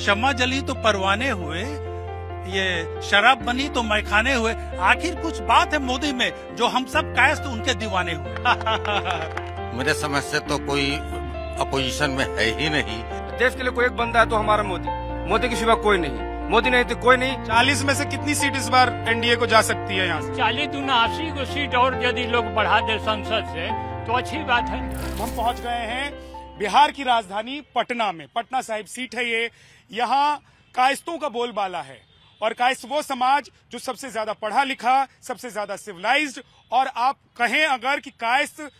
शमा जली तो परवाने हुए ये शराब बनी तो मैखाने हुए आखिर कुछ बात है मोदी में जो हम सब कायस्त उनके दीवाने हुए मेरे समझ से तो कोई अपोजिशन में है ही नहीं देश के लिए कोई एक बंदा है तो हमारा मोदी मोदी के सिवा कोई नहीं मोदी नहीं तो कोई नहीं चालीस में से कितनी सीट इस बार एनडीए को जा सकती है यहाँ चालीस उनासी को सीट और यदि लोग बढ़ा दे संसद से तो अच्छी बात है हम पहुँच गए हैं बिहार की राजधानी पटना में पटना साहिब सीट है ये यहाँ कायस्तों का बोलबाला है और कायस्त वो समाज जो सबसे ज्यादा पढ़ा लिखा सबसे ज्यादा सिविलाइज्ड और आप कहें अगर कि कायस्त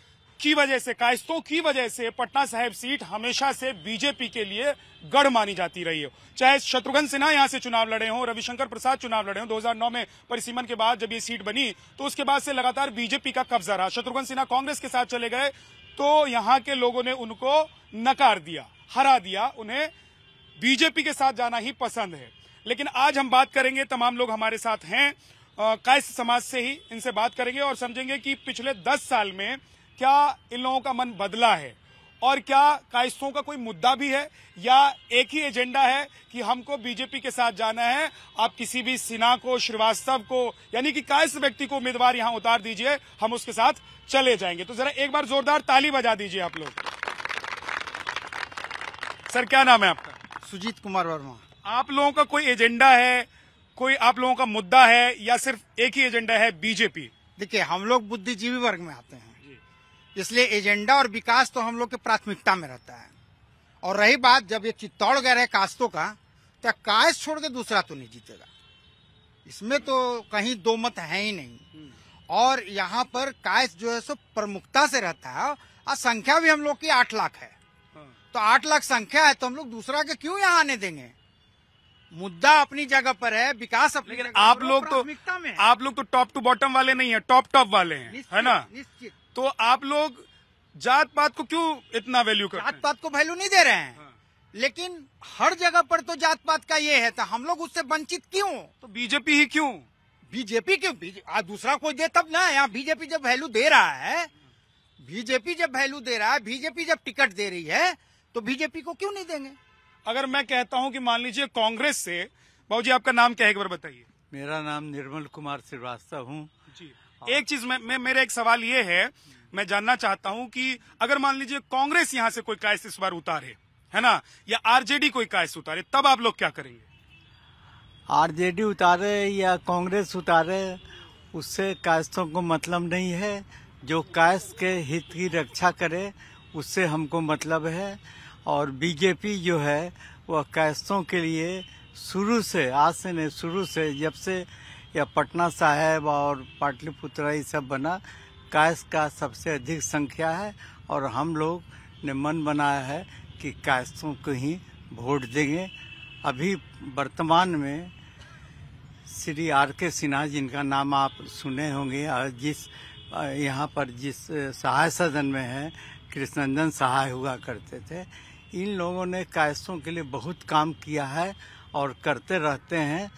की वजह से कायस्तों की वजह से पटना साहिब सीट हमेशा से बीजेपी के लिए गढ़ मानी जाती रही है चाहे शत्रुघ्न सिन्हा यहां से चुनाव लड़े हों रविशंकर प्रसाद चुनाव लड़े हों 2009 में परिसीमन के बाद जब ये सीट बनी तो उसके बाद से लगातार बीजेपी का कब्जा रहा शत्रुघ्न सिन्हा कांग्रेस के साथ चले गए तो यहां के लोगों ने उनको नकार दिया हरा दिया उन्हें बीजेपी के साथ जाना ही पसंद है लेकिन आज हम बात करेंगे तमाम लोग हमारे साथ हैं कैस समाज से ही इनसे बात करेंगे और समझेंगे कि पिछले दस साल में क्या इन लोगों का मन बदला है और क्या कायस्तों का कोई मुद्दा भी है या एक ही एजेंडा है कि हमको बीजेपी के साथ जाना है आप किसी भी सिन्हा को श्रीवास्तव को यानी कि कायस्थ व्यक्ति को उम्मीदवार यहां उतार दीजिए हम उसके साथ चले जाएंगे तो जरा एक बार जोरदार ताली बजा दीजिए आप लोग सर क्या नाम है आपका सुजीत कुमार वर्मा आप लोगों का कोई एजेंडा है कोई आप लोगों का मुद्दा है या सिर्फ एक ही एजेंडा है बीजेपी देखिए हम लोग बुद्धिजीवी वर्ग में आते हैं इसलिए एजेंडा और विकास तो हम लोग के प्राथमिकता में रहता है और रही बात जब ये चित्तौड़ गए कास्तों का तो कायस छोड़ के दूसरा तो नहीं जीतेगा इसमें तो कहीं दो मत है ही नहीं हम्म। और यहाँ पर कायस जो है सो प्रमुखता से रहता है और संख्या भी हम लोग की आठ लाख है तो आठ लाख संख्या है तो हम लोग दूसरा के क्यों यहाँ आने देंगे मुद्दा अपनी जगह पर है विकास अपनी लेकिन तो- आप लोग तो में आप लोग तो टॉप टू बॉटम वाले नहीं है टॉप टॉप वाले हैं है ना निश्चित तो आप लोग जात पात को क्यों इतना वैल्यू कर जात पात को वैल्यू नहीं दे रहे हैं हाँ। लेकिन हर जगह पर तो जात पात का ये है तो हम लोग उससे वंचित क्यों तो बीजेपी ही क्यों बीजेपी क्यों आज दूसरा कोई दे तब ना यहाँ बीजेपी जब वैल्यू दे रहा है बीजेपी जब वैल्यू दे रहा है बीजेपी जब टिकट दे रही है तो बीजेपी को क्यों नहीं देंगे अगर मैं कहता हूं कि मान लीजिए कांग्रेस से बाबू आपका नाम क्या है एक बार बताइए मेरा नाम निर्मल कुमार श्रीवास्तव हूँ जी एक चीज में, में मेरा एक सवाल ये है मैं जानना चाहता हूँ कि अगर मान लीजिए कांग्रेस यहाँ से कोई कायस इस बार उतारे है ना या आरजेडी कोई कायस उतारे तब आप लोग क्या करेंगे आरजेडी उतारे या कांग्रेस उतारे उससे कायस्तों को मतलब नहीं है जो कायस के हित की रक्षा करे उससे हमको मतलब है और बीजेपी जो है वह कैसों के लिए शुरू से आज से नहीं शुरू से जब से यह पटना साहेब और पाटलिपुत्र ये सब बना कैश का सबसे अधिक संख्या है और हम लोग ने मन बनाया है कि कैसों को ही वोट देंगे अभी वर्तमान में श्री आर के सिन्हा जिनका नाम आप सुने होंगे और जिस यहाँ पर जिस सहाय सदन में है कृष्णनंदन सहाय हुआ करते थे इन लोगों ने कायस्तों के लिए बहुत काम किया है और करते रहते हैं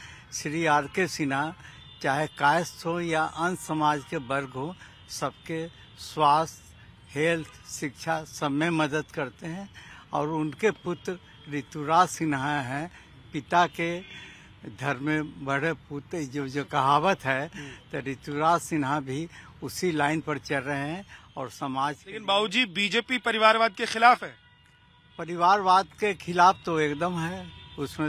श्री आर के सिन्हा चाहे कायस्थ हो या अन्य समाज के वर्ग हो सबके स्वास्थ्य हेल्थ शिक्षा सब में मदद करते हैं और उनके पुत्र ऋतुराज सिन्हा हैं पिता के धर्म में बड़े पुत्र जो जो कहावत है तो ऋतुराज सिन्हा भी उसी लाइन पर चल रहे हैं और समाज लेकिन बाबूजी बीजेपी परिवारवाद के खिलाफ है परिवारवाद के खिलाफ तो एकदम है उसमें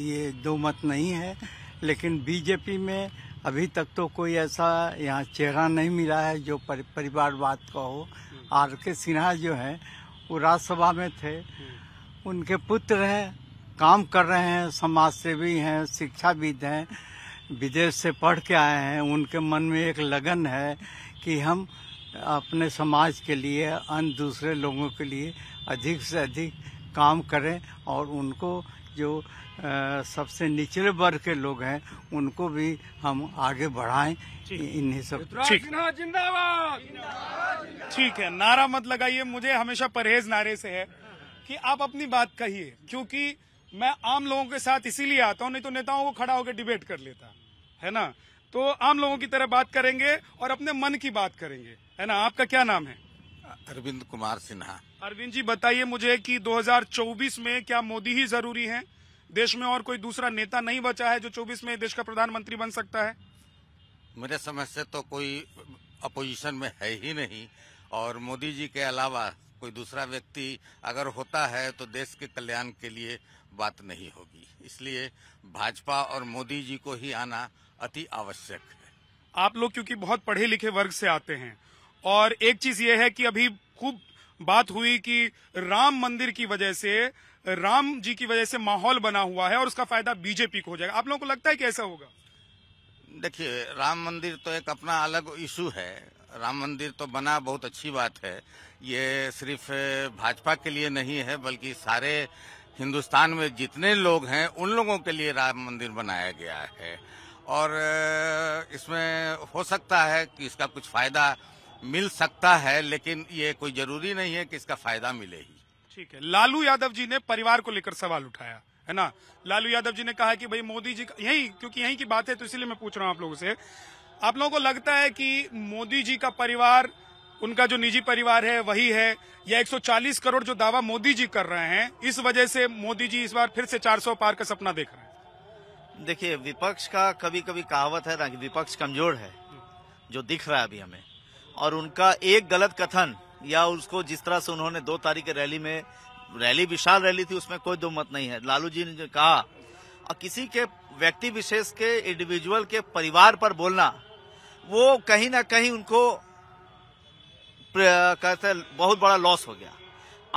ये दो मत नहीं है लेकिन बीजेपी में अभी तक तो कोई ऐसा यहाँ चेहरा नहीं मिला है जो पर, परिवारवाद का हो आर के सिन्हा जो हैं वो राज्यसभा में थे उनके पुत्र हैं काम कर रहे हैं समाज सेवी हैं शिक्षाविद हैं विदेश से पढ़ के आए हैं उनके मन में एक लगन है कि हम अपने समाज के लिए अन्य दूसरे लोगों के लिए अधिक से अधिक काम करें और उनको जो आ, सबसे निचले वर्ग के लोग हैं उनको भी हम आगे बढ़ाएं इन्हीं सब ठीक जिंदाबाद ठीक है नारा मत लगाइए मुझे हमेशा परहेज नारे से है कि आप अपनी बात कहिए क्योंकि मैं आम लोगों के साथ इसीलिए आता हूँ नहीं तो नेताओं को खड़ा होकर डिबेट कर लेता है ना तो आम लोगों की तरह बात करेंगे और अपने मन की बात करेंगे है ना आपका क्या नाम है अरविंद कुमार सिन्हा अरविंद जी बताइए मुझे कि 2024 में क्या मोदी ही जरूरी है देश में और कोई दूसरा नेता नहीं बचा है जो 24 में देश का प्रधानमंत्री बन सकता है मेरे समझ से तो कोई अपोजिशन में है ही नहीं और मोदी जी के अलावा कोई दूसरा व्यक्ति अगर होता है तो देश के कल्याण के लिए बात नहीं होगी इसलिए भाजपा और मोदी जी को ही आना अति आवश्यक है आप लोग क्योंकि बहुत पढ़े लिखे वर्ग से आते हैं और एक चीज ये है कि अभी खूब बात हुई कि राम मंदिर की वजह से राम जी की वजह से माहौल बना हुआ है और उसका फायदा बीजेपी को हो जाएगा आप लोगों को लगता है कि ऐसा होगा देखिए राम मंदिर तो एक अपना अलग इशू है राम मंदिर तो बना बहुत अच्छी बात है ये सिर्फ भाजपा के लिए नहीं है बल्कि सारे हिंदुस्तान में जितने लोग हैं उन लोगों के लिए राम मंदिर बनाया गया है और इसमें हो सकता है कि इसका कुछ फायदा मिल सकता है लेकिन ये कोई जरूरी नहीं है कि इसका फायदा मिले ही ठीक है लालू यादव जी ने परिवार को लेकर सवाल उठाया है ना लालू यादव जी ने कहा कि भाई मोदी जी यही क्योंकि यही की बात है तो इसलिए मैं पूछ रहा हूँ आप लोगों से आप लोगों को लगता है कि मोदी जी का परिवार उनका जो निजी परिवार है वही है या 140 करोड़ जो दावा मोदी जी कर रहे हैं इस वजह से मोदी जी इस बार फिर से 400 पार का सपना देख रहे हैं देखिए विपक्ष का कभी कभी कहावत है ना कि विपक्ष कमजोर है जो दिख रहा है अभी हमें और उनका एक गलत कथन या उसको जिस तरह से उन्होंने दो तारीख रैली में रैली विशाल रैली थी उसमें कोई दो मत नहीं है लालू जी ने कहा और किसी के व्यक्ति विशेष के इंडिविजुअल के परिवार पर बोलना वो कहीं ना कहीं उनको कहते बहुत बड़ा लॉस हो गया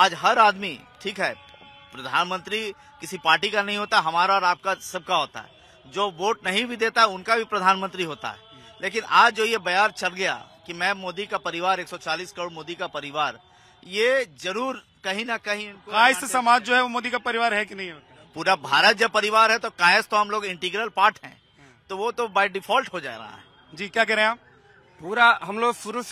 आज हर आदमी ठीक है प्रधानमंत्री किसी पार्टी का नहीं होता हमारा और आपका सबका होता है जो वोट नहीं भी देता उनका भी प्रधानमंत्री होता है लेकिन आज जो ये बयान चल गया कि मैं मोदी का परिवार 140 करोड़ मोदी का परिवार ये जरूर कहीं ना कहीं कायस्थ समाज जो है वो मोदी का परिवार है कि नहीं पूरा भारत जब परिवार है तो कायस्थ तो हम लोग इंटीग्रल पार्ट हैं हम्म। तो वो तो बाय डिफॉल्ट हो जा रहा है जी क्या कह रहे हैं आप पूरा हम लोग पुरुष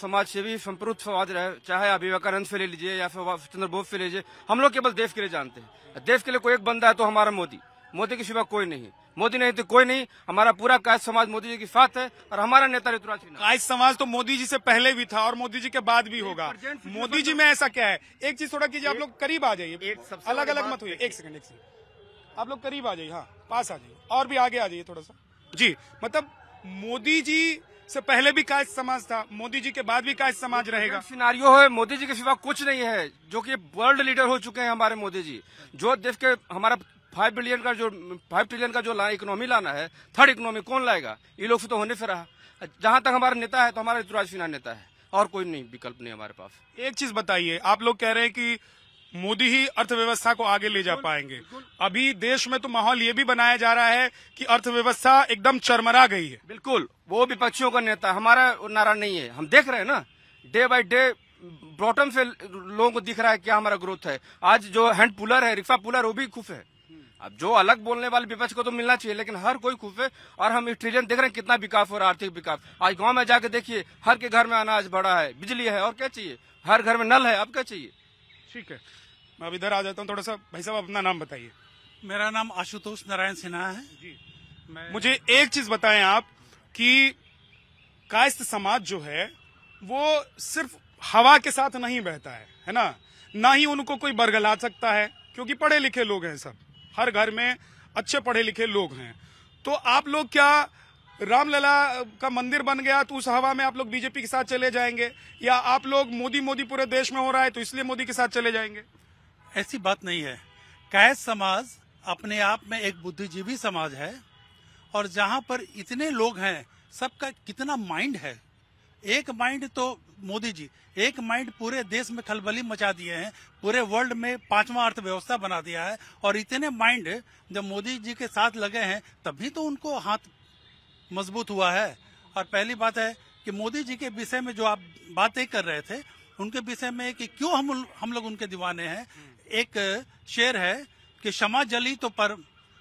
समाज से भी संप्रत समाज रहे चाहे आप विवेकानंद से ले लीजिए या फिर बोस से लीजिए हम लोग केवल देश के लिए जानते हैं देश के लिए कोई एक बंदा है तो हमारा मोदी मोदी के सिवा कोई नहीं मोदी नहीं तो कोई नहीं हमारा पूरा कायद समाज मोदी जी के साथ है और हमारा नेता ऋतुराज सिन्हा कायद समाज तो मोदी जी से पहले भी था और मोदी जी के बाद भी होगा मोदी जी में ऐसा क्या है एक चीज थोड़ा कीजिए आप लोग करीब आ जाइए अलग अलग मत हुई एक सेकंड एक सेकंड आप लोग करीब आ जाइए हाँ पास आ जाइए और भी आगे आ जाइए थोड़ा सा जी मतलब मोदी जी से पहले भी कायद समाज था मोदी जी के बाद भी कायद समाज रहेगा सिनारियो है मोदी जी के सिवा कुछ नहीं है जो कि वर्ल्ड लीडर हो चुके हैं हमारे मोदी जी जो देश के हमारा फाइव बिलियन का जो फाइव ट्रिलियन का जो ला इकोनॉमी लाना है थर्ड इकोनॉमी कौन लाएगा ये लोग से तो होने से रहा जहाँ तक हमारा नेता है तो हमारा ऋतुराज सिन्हा नेता है और कोई नहीं विकल्प नहीं हमारे पास एक चीज बताइए आप लोग कह रहे हैं कि मोदी ही अर्थव्यवस्था को आगे ले जा पाएंगे अभी देश में तो माहौल ये भी बनाया जा रहा है कि अर्थव्यवस्था एकदम चरमरा गई है बिल्कुल वो विपक्षियों का नेता हमारा नारा नहीं है हम देख रहे हैं ना डे बाय डे बॉटम से लोगों को दिख रहा है क्या हमारा ग्रोथ है आज जो हैंड पुलर है रिक्शा पुलर वो भी खुफ है अब जो अलग बोलने वाले विपक्ष को तो मिलना चाहिए लेकिन हर कोई खूफे और हम स्ट्रीजन देख रहे हैं कितना विकास हो रहा है आर्थिक विकास आज गांव में जाके देखिए हर के घर में अनाज बड़ा है बिजली है और क्या चाहिए हर घर में नल है अब क्या चाहिए ठीक है मैं अब इधर आ जाता हूँ थोड़ा सा भाई साहब अपना नाम बताइए मेरा नाम आशुतोष नारायण सिन्हा है जी मैं... मुझे एक चीज बताए आप कि कास्त समाज जो है वो सिर्फ हवा के साथ नहीं बहता है है ना ना ही उनको कोई बरगला सकता है क्योंकि पढ़े लिखे लोग हैं सब हर घर में अच्छे पढ़े लिखे लोग हैं तो आप लोग क्या रामलला का मंदिर बन गया तो उस हवा में आप लोग बीजेपी के साथ चले जाएंगे या आप लोग मोदी मोदी पूरे देश में हो रहा है तो इसलिए मोदी के साथ चले जाएंगे ऐसी बात नहीं है कैद समाज अपने आप में एक बुद्धिजीवी समाज है और जहां पर इतने लोग हैं सबका कितना माइंड है एक माइंड तो मोदी जी एक माइंड पूरे देश में खलबली मचा दिए हैं पूरे वर्ल्ड में पांचवा अर्थव्यवस्था बना दिया है और इतने माइंड जब मोदी जी के साथ लगे हैं तभी तो उनको हाथ मजबूत हुआ है और पहली बात है कि मोदी जी के विषय में जो आप बातें कर रहे थे उनके विषय में कि क्यों हम हम लोग उनके दीवाने हैं एक शेर है कि क्षमा जली तो पर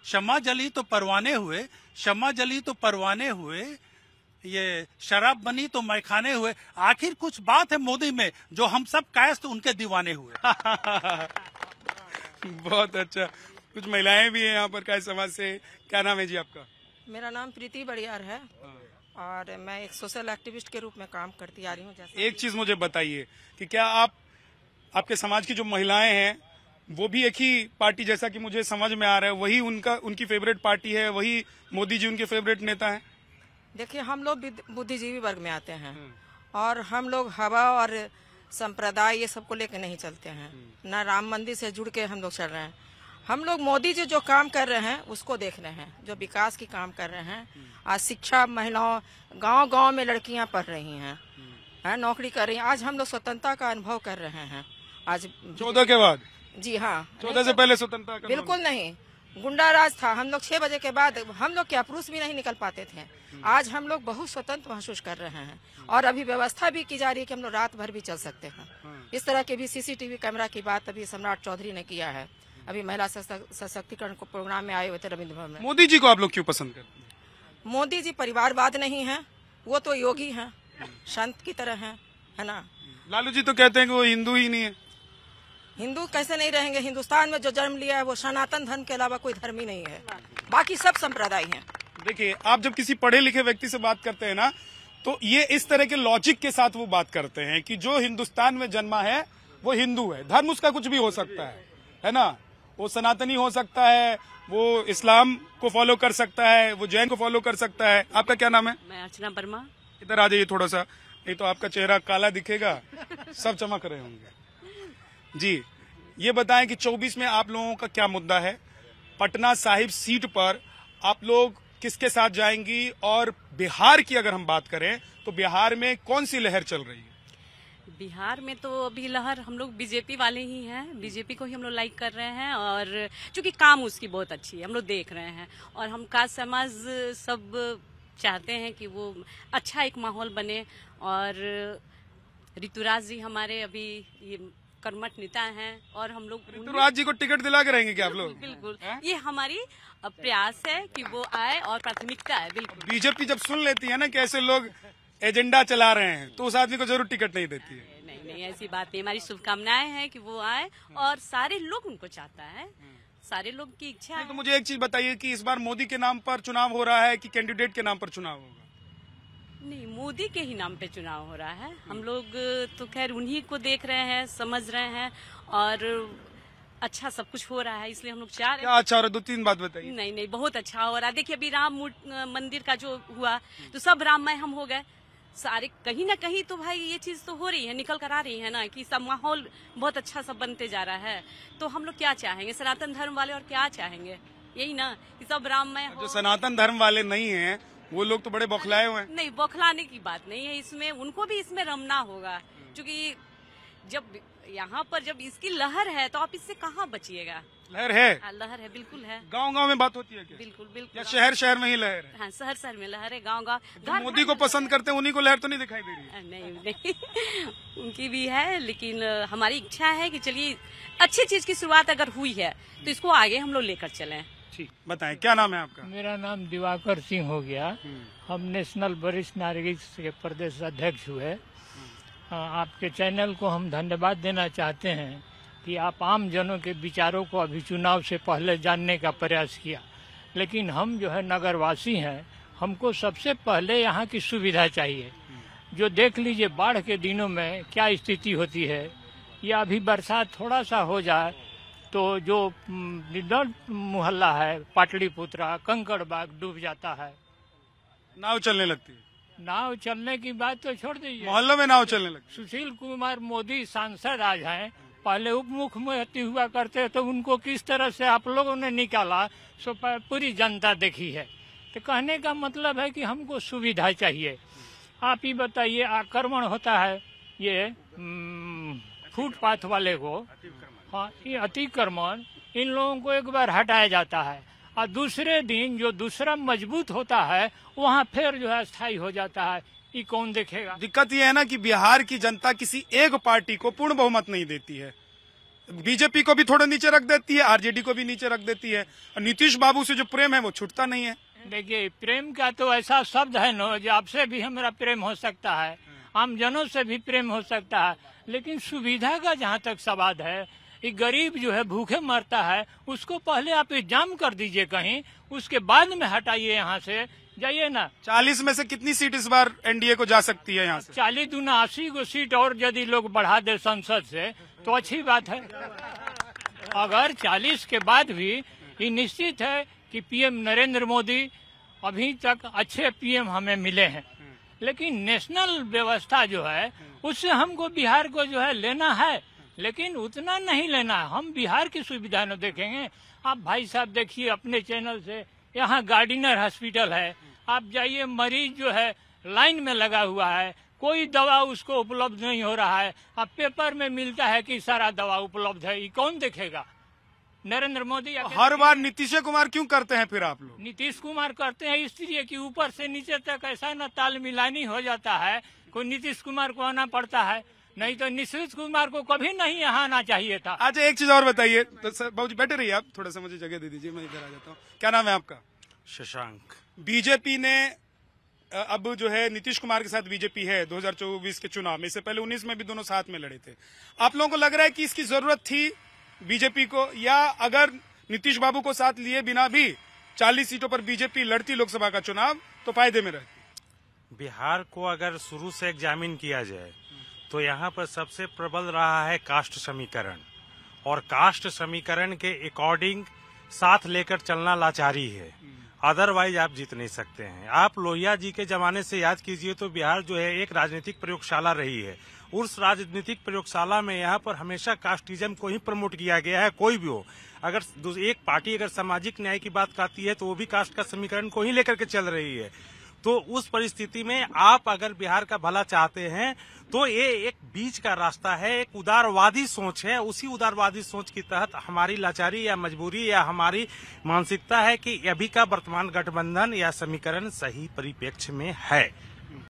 क्षमा जली तो परवाने हुए क्षमा जली तो परवाने हुए ये शराब बनी तो मैखाने हुए आखिर कुछ बात है मोदी में जो हम सब कायस्त उनके दीवाने हुए बहुत अच्छा कुछ महिलाएं भी हैं यहाँ पर काय समाज से क्या नाम है जी आपका मेरा नाम प्रीति बड़ियार है हाँ। और मैं एक सोशल एक्टिविस्ट के रूप में काम करती आ रही हूँ एक चीज मुझे बताइए कि क्या आप आपके समाज की जो महिलाएं हैं वो भी एक ही पार्टी जैसा कि मुझे समझ में आ रहा है वही उनका उनकी फेवरेट पार्टी है वही मोदी जी उनके फेवरेट नेता हैं देखिए हम लोग बुद्धिजीवी वर्ग में आते हैं हम्म। और हम लोग हवा और संप्रदाय ये सबको लेकर नहीं चलते हैं हम्म। ना राम मंदिर से जुड़ के हम लोग चल रहे हैं हम लोग मोदी जी जो काम कर रहे हैं उसको देख रहे हैं जो विकास की काम कर रहे हैं हम्म। आज शिक्षा महिलाओं गांव गांव में लड़कियां पढ़ रही हैं है नौकरी कर रही हैं आज हम लोग स्वतंत्रता का अनुभव कर रहे हैं आज चौदह के बाद जी हाँ चौदह से पहले स्वतंत्रता बिल्कुल नहीं गुंडा राज था हम लोग छह बजे के बाद हम लोग क्या पुरुष भी नहीं निकल पाते थे आज हम लोग बहुत स्वतंत्र महसूस कर रहे हैं और अभी व्यवस्था भी की जा रही है कि हम लोग रात भर भी चल सकते हैं इस तरह के भी सीसीटीवी कैमरा की बात अभी सम्राट चौधरी ने किया है अभी महिला सशक्तिकरण को प्रोग्राम में आए हुए थे रविन्द्र भवन में मोदी जी को आप लोग क्यों पसंद करते मोदी जी परिवारवाद नहीं है वो तो योगी है हम्म। संत की तरह है है ना लालू जी तो कहते हैं कि वो हिंदू ही नहीं है हिंदू कैसे नहीं रहेंगे हिंदुस्तान में जो जन्म लिया है वो सनातन धर्म के अलावा कोई धर्म ही नहीं है बाकी सब संप्रदाय है देखिए आप जब किसी पढ़े लिखे व्यक्ति से बात करते हैं ना तो ये इस तरह के लॉजिक के साथ वो बात करते हैं कि जो हिंदुस्तान में जन्मा है वो हिंदू है धर्म उसका कुछ भी हो सकता है है ना वो सनातनी हो सकता है वो इस्लाम को फॉलो कर सकता है वो जैन को फॉलो कर सकता है आपका क्या नाम है मैं अर्चना वर्मा इधर आ जाइए थोड़ा सा नहीं तो आपका चेहरा काला दिखेगा सब चमक रहे होंगे जी ये बताएं कि 24 में आप लोगों का क्या मुद्दा है पटना साहिब सीट पर आप लोग किसके साथ जाएंगी और बिहार की अगर हम बात करें तो बिहार में कौन सी लहर चल रही है बिहार में तो अभी लहर हम लोग बीजेपी वाले ही हैं बीजेपी को ही हम लोग लाइक कर रहे हैं और चूंकि काम उसकी बहुत अच्छी है हम लोग देख रहे हैं और हम काज समाज सब चाहते हैं कि वो अच्छा एक माहौल बने और ऋतुराज जी हमारे अभी ये कर्मठ नेता हैं और हम लोग ऋतुराज तो जी को टिकट दिला के रहेंगे क्या आप लोग बिल्कुल हाँ? ये हमारी प्रयास है कि वो आए और प्राथमिकता है बिल्कुल बीजेपी जब सुन लेती है ना कि ऐसे लोग एजेंडा चला रहे हैं तो उस आदमी को जरूर टिकट नहीं देती है नहीं नहीं ऐसी बात नहीं हमारी शुभकामनाएं हैं कि वो आए और सारे लोग उनको चाहता है सारे लोग की इच्छा तो है तो मुझे एक चीज बताइए कि इस बार मोदी के नाम पर चुनाव हो रहा है कि कैंडिडेट के नाम पर चुनाव होगा नहीं मोदी के ही नाम पे चुनाव हो रहा है हम हम्म। लोग तो खैर उन्हीं को देख रहे हैं समझ रहे हैं और अच्छा सब कुछ हो रहा है इसलिए हम लोग चाह रहे क्या अच्छा हो रहा है दो तीन बात बताइए नहीं नहीं बहुत अच्छा हो रहा है देखिए अभी राम मंदिर का जो हुआ हम्म। तो सब राममय हम हो गए सारे कहीं ना कहीं तो भाई ये चीज तो हो रही है निकल कर आ रही है ना कि सब माहौल बहुत अच्छा सब बनते जा रहा है तो हम लोग क्या चाहेंगे सनातन धर्म वाले और क्या चाहेंगे यही ना कि सब राममय जो अच्छा, सनातन धर्म वाले नहीं है वो लोग तो बड़े बौखलाए हुए हैं नहीं बौखलाने की बात नहीं है इसमें उनको भी इसमें रमना होगा क्योंकि जब यहाँ पर जब इसकी लहर है तो आप इससे कहाँ बचिएगा लहर है आ, हाँ, लहर है बिल्कुल है गांव गांव में बात होती है क्या? बिल्कुल बिल्कुल या शहर शहर में ही लहर है हाँ, शहर शहर में लहर है गांव गांव मोदी को पसंद करते हैं उन्हीं को लहर तो नहीं दिखाई दे रही है। नहीं नहीं उनकी भी है लेकिन हमारी इच्छा है कि चलिए अच्छी चीज की शुरुआत अगर हुई है तो इसको आगे हम लोग लेकर चले ठीक क्या नाम है आपका मेरा नाम दिवाकर सिंह हो गया हम नेशनल वरिष्ठ नागरिक के प्रदेश अध्यक्ष हुए हम्म। हाँ, आपके चैनल को हम धन्यवाद देना चाहते हैं कि आप आम जनों के विचारों को अभी चुनाव से पहले जानने का प्रयास किया लेकिन हम जो है नगरवासी हैं हमको सबसे पहले यहाँ की सुविधा चाहिए हम्म। जो देख लीजिए बाढ़ के दिनों में क्या स्थिति होती है या अभी बरसात थोड़ा सा हो जाए तो जो मोहल्ला है पाटलिपुत्रा कंकड़ बाग डूब जाता है नाव चलने लगती है नाव चलने की बात तो छोड़ दीजिए मोहल्ले में नाव चलने लगती सुशील कुमार मोदी सांसद आज हैं पहले उप मुख्यमंत्री हुआ करते तो उनको किस तरह से आप लोगों ने निकाला सो पूरी जनता देखी है तो कहने का मतलब है कि हमको सुविधा चाहिए आप ही बताइए आक्रमण होता है ये फुटपाथ वाले को हाँ ये अतिक्रमण इन लोगों को एक बार हटाया जाता है और दूसरे दिन जो दूसरा मजबूत होता है वहाँ फिर जो है स्थायी हो जाता है ये कौन देखेगा दिक्कत ये है ना कि बिहार की जनता किसी एक पार्टी को पूर्ण बहुमत नहीं देती है बीजेपी को भी थोड़ा नीचे रख देती है आरजेडी को भी नीचे रख देती है और नीतीश बाबू से जो प्रेम है वो छूटता नहीं है देखिए प्रेम का तो ऐसा शब्द है ना जो आपसे भी हमारा प्रेम हो सकता है हाँ। आमजनों से भी प्रेम हो सकता है लेकिन सुविधा का जहाँ तक सवाल है ये गरीब जो है भूखे मरता है उसको पहले आप एग्जाम कर दीजिए कहीं उसके बाद में हटाइए यहाँ से जाइए ना चालीस में से कितनी सीट इस बार एनडीए को जा सकती है यहाँ से चालीस दूना अस्सी को सीट और यदि लोग बढ़ा दे संसद से तो अच्छी बात है अगर चालीस के बाद भी ये निश्चित है कि पीएम नरेंद्र मोदी अभी तक अच्छे पीएम हमें मिले हैं लेकिन नेशनल व्यवस्था जो है उससे हमको बिहार को जो है लेना है लेकिन उतना नहीं लेना हम बिहार की सुविधा न देखेंगे आप भाई साहब देखिए अपने चैनल से यहाँ गार्डिनर हॉस्पिटल है आप जाइए मरीज जो है लाइन में लगा हुआ है कोई दवा उसको उपलब्ध नहीं हो रहा है अब पेपर में मिलता है कि सारा दवा उपलब्ध है ये कौन देखेगा नरेंद्र मोदी तो हर बार नीतीश कुमार क्यों करते हैं फिर आप लोग नीतीश कुमार करते हैं इसलिए कि ऊपर से नीचे तक ऐसा ना ताल मिलानी हो जाता है कोई नीतीश कुमार को आना पड़ता है नहीं तो निश्चित कुमार को कभी नहीं यहाँ आना चाहिए था अच्छा एक चीज और बताइए तो सर बहुत बैठे रहिए आप थोड़ा सा मुझे जगह दे दीजिए मैं इधर आ जाता हूँ क्या नाम है आपका शशांक बीजेपी ने अब जो है नीतीश कुमार के साथ बीजेपी है 2024 के चुनाव में इससे पहले 19 में भी दोनों साथ में लड़े थे आप लोगों को लग रहा है कि इसकी जरूरत थी बीजेपी को या अगर नीतीश बाबू को साथ लिए बिना भी 40 सीटों पर बीजेपी लड़ती लोकसभा का चुनाव तो फायदे में रहती बिहार को अगर शुरू से एग्जामिन किया जाए तो यहाँ पर सबसे प्रबल रहा है कास्ट समीकरण और कास्ट समीकरण के अकॉर्डिंग साथ लेकर चलना लाचारी है अदरवाइज आप जीत नहीं सकते हैं आप लोहिया जी के जमाने से याद कीजिए तो बिहार जो है एक राजनीतिक प्रयोगशाला रही है उस राजनीतिक प्रयोगशाला में यहाँ पर हमेशा कास्टिज्म को ही प्रमोट किया गया है कोई भी हो अगर एक पार्टी अगर सामाजिक न्याय की बात करती है तो वो भी कास्ट का समीकरण को ही लेकर के चल रही है तो उस परिस्थिति में आप अगर बिहार का भला चाहते हैं तो ये एक बीच का रास्ता है एक उदारवादी सोच है उसी उदारवादी सोच के तहत हमारी लाचारी या मजबूरी या हमारी मानसिकता है कि अभी का वर्तमान गठबंधन या समीकरण सही परिप्रेक्ष्य में है